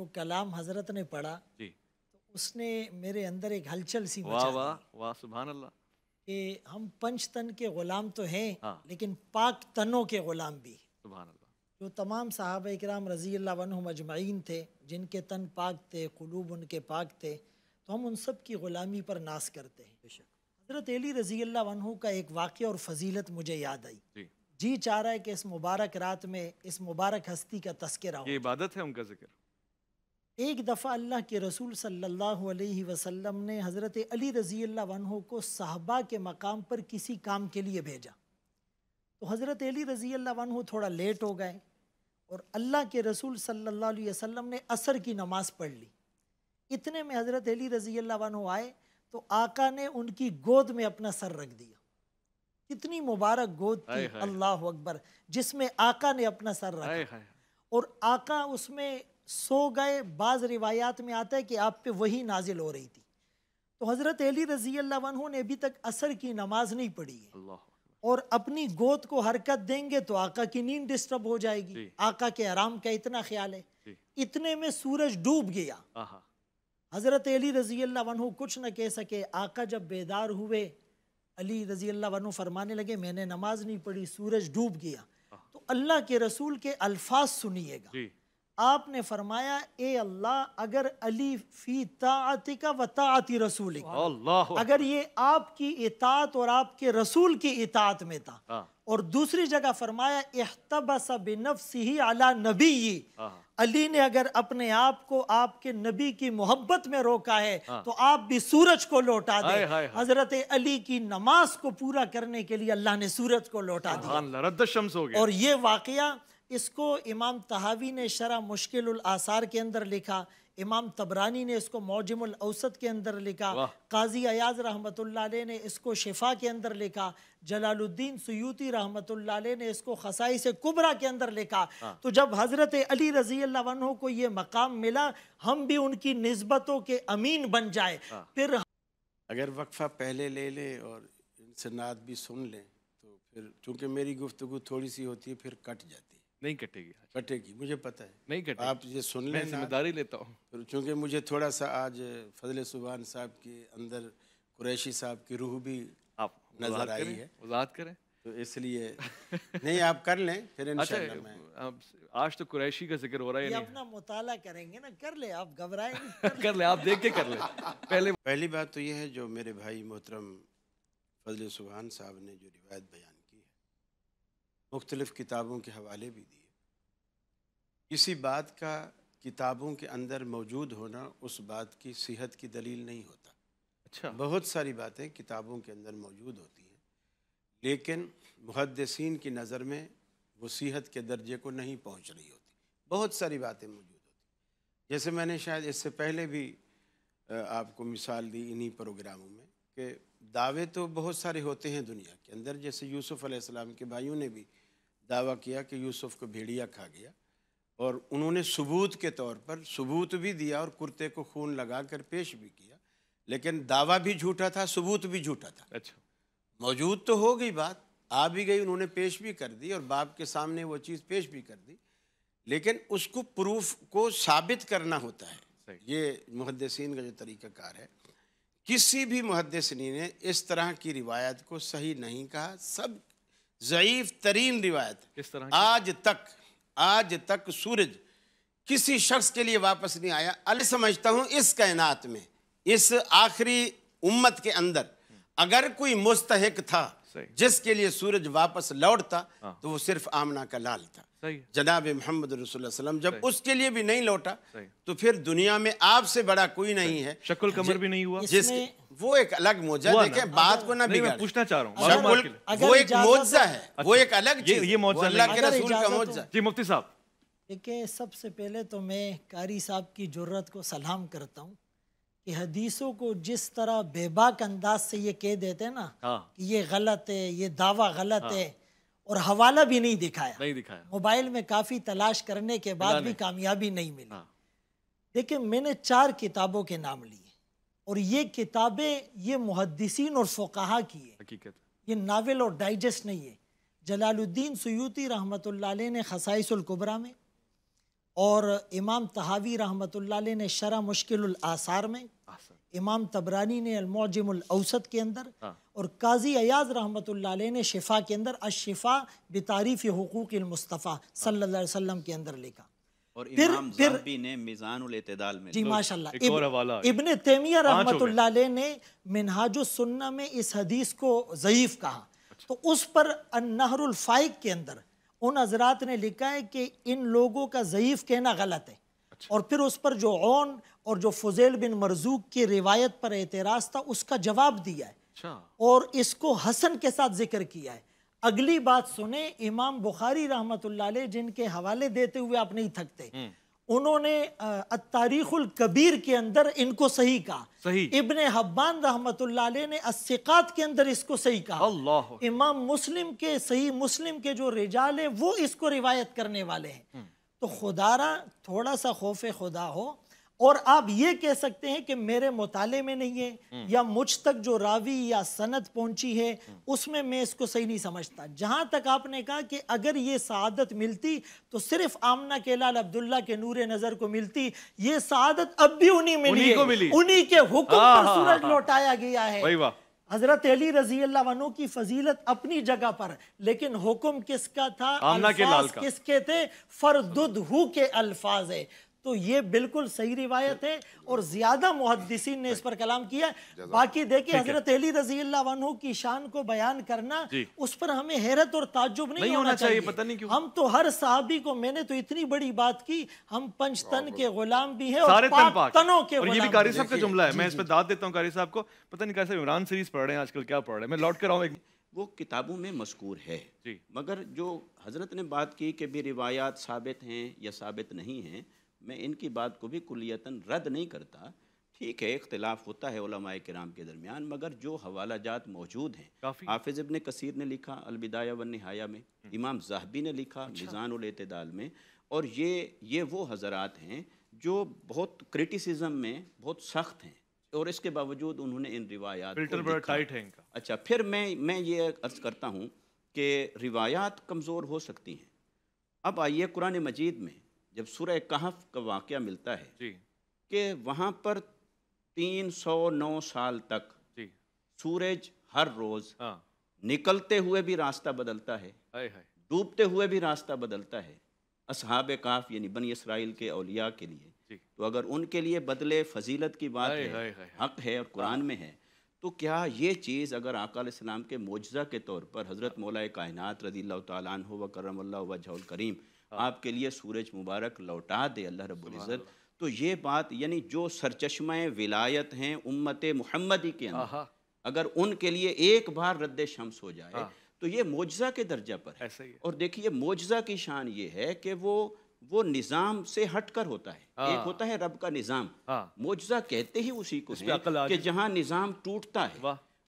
जो कलाम हजरत ने पढ़ा जी तो उसने मेरे अंदर एक हलचल सी वाह वाह वाह सुबहान अल्लाह कि हम पंच तन के ग़ुलाम तो हैं हाँ। लेकिन पाक तनों के ग़ुलाम भी सुबहान अल्लाह जो तमाम साहब इकराम रज़ी अल्लाह मजमाइन थे जिनके तन पाक थे कलूब उनके पाक थे तो हम उन सब की ग़ुलामी पर नाश करते हैं बेशक हज़रत अली रज़ी अल्लाह का एक वाक़ और फजीलत मुझे याद आई जी जी चाह रहा है कि इस मुबारक रात में इस मुबारक हस्ती का तस्करा हो इबादत है उनका जिक्र एक दफ़ा अल्लाह के रसूल सल्लल्लाहु अलैहि वसल्लम ने हज़रत अली रज़ी अल्लाह को साहबा के मकाम पर किसी काम के लिए भेजा तो हज़रत अली रज़ी अल्लाह थोड़ा लेट हो गए और अल्लाह के रसूल सल्लल्लाहु अलैहि वसल्लम ने असर की नमाज़ पढ़ ली इतने में हज़रत अली रज़ी अल्लाह आए तो आका ने उनकी गोद में अपना सर रख दिया कितनी मुबारक गोद थी अल्लाह अकबर जिसमें आका ने अपना सर रखा और आका उसमें सो गए बाज़ रिवायात में आता है कि आप पे वही नाजिल हो रही थी तो हज़रत अली रज़ी अल्लाह ने अभी तक असर की नमाज नहीं पढ़ी है और अपनी गोद को हरकत देंगे तो आका की नींद डिस्टर्ब हो जाएगी आका के आराम का इतना ख्याल है इतने में सूरज डूब गया हज़रत अली रज़ी अल्लाह कुछ न कह सके आका जब बेदार हुए अली रज़ी अल्लाह फरमाने लगे मैंने नमाज नहीं पढ़ी सूरज डूब गया तो अल्लाह के रसूल के अल्फाज सुनिएगा आपने फरमाया ए अल्लाह अगर अली फी ताति का व ताति रसूल अगर ये आपकी इतात और आपके रसूल की इतात में था हाँ। और दूसरी जगह फरमाया ही अला नबी हाँ। अली ने अगर अपने आप को आपके नबी की मोहब्बत में रोका है हाँ। तो आप भी सूरज को लौटा दे हजरत अली की नमाज को पूरा करने के लिए अल्लाह ने सूरज को लौटा दिया और ये वाकया इसको इमाम तहावी ने शरा मुश्किल आसार के अंदर लिखा इमाम तबरानी ने इसको मौजमुल औसत के अंदर लिखा काजी अयाज रहमत ने इसको शिफा के अंदर लिखा जलालुद्दीन सयूती रहमत ने इसको खसाई से कुबरा के अंदर लिखा हाँ। तो जब हज़रत अली रजी अल्लाह को ये मकाम मिला हम भी उनकी नस्बतों के अमीन बन जाए हाँ। फिर अगर वक्फ़ा पहले ले लें और इनसे नात भी सुन लें तो फिर चूंकि मेरी गुफ्तु थोड़ी सी होती है फिर कट जाती है नहीं कटेगी कटेगी मुझे पता है नहीं कटेगी आप ये सुन लें मैं जिम्मेदारी लेता हूँ क्योंकि मुझे थोड़ा सा आज फजल सुबहान साहब के अंदर कुरैशी साहब की रूह भी आप नजर आई है वजाहत करें तो इसलिए नहीं आप कर लें फिर अच्छा, आज तो कुरैशी का जिक्र हो रहा है ये अपना मुताला करेंगे ना कर ले आप घबराए कर ले आप देख के कर ले पहले पहली बात तो ये है जो मेरे भाई मोहतरम फजल सुबहान साहब ने जो रिवायत बयान मुख्तलिफ़ किताबों के हवाले भी दिए किसी बात का किताबों के अंदर मौजूद होना उस बात की सेहत की दलील नहीं होता अच्छा बहुत सारी बातें किताबों के अंदर मौजूद होती हैं लेकिन मुहदसिन की नज़र में वो सेहत के दर्जे को नहीं पहुँच रही होती बहुत सारी बातें मौजूद होती जैसे मैंने शायद इससे पहले भी आपको मिसाल दी इन्हीं प्रोग्रामों में कि दावे तो बहुत सारे होते हैं दुनिया के अंदर जैसे यूसुफ़ अलैहिस्सलाम के भाइयों ने भी दावा किया कि यूसुफ़ को भेड़िया खा गया और उन्होंने सबूत के तौर पर सबूत भी दिया और कुर्ते को खून लगा कर पेश भी किया लेकिन दावा भी झूठा था सबूत भी झूठा था अच्छा मौजूद तो हो गई बात आ भी गई उन्होंने पेश भी कर दी और बाप के सामने वो चीज़ पेश भी कर दी लेकिन उसको प्रूफ को साबित करना होता है ये मुहदसिन का जो तरीक़ाकार है किसी भी मुहदसनी ने इस तरह की रिवायत को सही नहीं कहा सब ज़यीफ़ तरीन रिवायत किस तरह आज तक आज तक सूरज किसी शख्स के लिए वापस नहीं आया अल समझता हूँ इस कायनात में इस आखिरी उम्मत के अंदर अगर कोई मुस्तक था जिसके लिए सूरज वापस लौटता हाँ। तो वो सिर्फ आमना का लाल था जनाब मोहम्मद जब उसके लिए भी नहीं लौटा तो फिर दुनिया में आपसे बड़ा कोई नहीं है शक्ल कमर भी नहीं हुआ जिसमें वो एक अलग मोजा देखे बात को ना भी पूछना चाह रहा हूँ वो एक मोजा है वो अच्छा। एक अलग के रसूल का मोजा जी मुफ्ती साहब देखिए सबसे पहले तो मैं कारी साहब की जरूरत को सलाम करता हूँ कि हदीसों को जिस तरह बेबाक अंदाज से ये कह देते हैं ना हाँ। कि ये गलत है ये दावा गलत हाँ। है और हवाला भी नहीं दिखाया नहीं दिखाया मोबाइल में काफ़ी तलाश करने के बाद भी कामयाबी नहीं मिली हाँ। देखिए मैंने चार किताबों के नाम लिए और ये किताबें ये मुहदसिन और फोकाहा की है ये नावल और डाइजेस्ट नहीं है जलालुद्दीन सयूती रहमत ने खसाइसुल्कुबरा में और इमाम तहावी रहमत ने शरा मुश्किल आसार में इमाम तबरानी ने अलमौजमसद के अंदर हाँ। और काजी अयाज रहमत ने शिफा के अंदर अशिफा बतारीफ़ हकूक सल्ला के अंदर लिखा और फिर फिर ने मिजानुलतदाल में जी इब, रहमत ने में इस हदीस को ज़यीफ़ कहा अच्छा। तो उस पर अनहरुल्फ़ाइक के अंदर उन हजरात ने लिखा है कि इन लोगों का ज़यीफ़ कहना गलत है अच्छा। और फिर उस पर जो ओन और जो फजेल बिन मरजूक की रिवायत पर एतराज़ था उसका जवाब दिया है अच्छा। और इसको हसन के साथ जिक्र किया है अगली बात सुने इमाम बुखारी रहमत जिनके हवाले देते हुए आप नहीं थकते हम्म। उन्होंने तारीखुल कबीर के अंदर इनको सही कहा सही इबन हब्बान रहमत ने अस्सिकात के अंदर इसको सही कहा अल्लाह इमाम मुस्लिम के सही मुस्लिम के जो रिजाल है वो इसको रिवायत करने वाले हैं हम्म। तो खुदारा थोड़ा सा खौफ खुदा हो और आप ये कह सकते हैं कि मेरे मुताले में नहीं है हम्म। या मुझ तक जो रावी या सनत पहुंची है हम्म। उसमें मैं इसको सही नहीं समझता जहां तक आपने कहा कि अगर ये शहादत मिलती तो सिर्फ आमना के लाल अब्दुल्ला के नूर नजर को मिलती ये शहादत अब भी उन्हीं मिली उन्हीं, उन्हीं के हुक्म पर सूरज लौटाया गया है हजरत अली रजी अल्लाह की फजीलत अपनी जगह पर लेकिन हुक्म किसका था के लाल का। किसके थे फरदुद हु के अल्फाज है तो ये बिल्कुल सही रिवायत है और ज्यादा मुहदसिन ने इस पर कलाम किया बाकी देखिए हजरत अली रजी वनहु की शान को बयान करना उस पर हमें हैरत और ताजुब नहीं, नहीं होना चाहिए पता नहीं क्यों हम तो हर साहबी को मैंने तो इतनी बड़ी बात की हम पंच तन के गुलाम भी हैं और पाक तनों के और ये भी कारी साहब का जुमला है मैं इस पर दाद देता हूँ कारी साहब को पता नहीं कैसे इमरान सीरीज पढ़ रहे हैं आजकल क्या पढ़ रहे हैं मैं लौट कर आऊँ वो किताबों में मशकूर है मगर जो हजरत ने बात की कि भी रिवायात साबित हैं या साबित नहीं हैं मैं इनकी बात को भी कुलियतन रद्द नहीं करता ठीक है इख्तलाफ होता है कराम के दरमियान मगर जो हवाला जात मौजूद हैं हाफिज इबन कसीर ने लिखा अलबिदाया वन नहाया में हम्म। इमाम जहबी ने लिखा अच्छा। मिज़ानतदाल में और ये ये वो हजरात हैं जो बहुत क्रिटिसिज्म में बहुत सख्त हैं और इसके बावजूद उन्होंने इन रिवायात फिल्टर बड़ा टाइट है इनका अच्छा फिर मैं मैं ये अर्ज़ करता हूँ कि रिवायात कमज़ोर हो सकती हैं अब आइए कुरान मजीद में जब सूर्य कहफ का वाक़ मिलता है कि वहाँ पर 309 साल तक सूरज हर रोज़ हाँ। निकलते हुए भी रास्ता बदलता है डूबते हुए भी रास्ता बदलता है असहाब काफ यानी बनी इसराइल के अलिया के लिए तो अगर उनके लिए बदले फजीलत की बात है हक है और कुरान में है तो क्या ये चीज़ अगर आकाम के मुजजा के तौर पर हज़रत मौला कायनत रजील् व करम्ल वजह करीम हाँ। आपके लिए सूरज मुबारक लौटा दे अल्लाह रब्ज़त तो ये बात यानी जो सरचश्मा विलायत हैं उम्मत मुहम्मदी के अंदर अगर उनके लिए एक बार रद्द शम्स हो जाए हाँ। तो ये मोजा के दर्जा पर है, है। और देखिए मोजा की शान ये है कि वो वो निज़ाम से हटकर होता है हाँ। एक होता है रब का निज़ाम मोजा कहते ही उसी को कि जहाँ निज़ाम टूटता है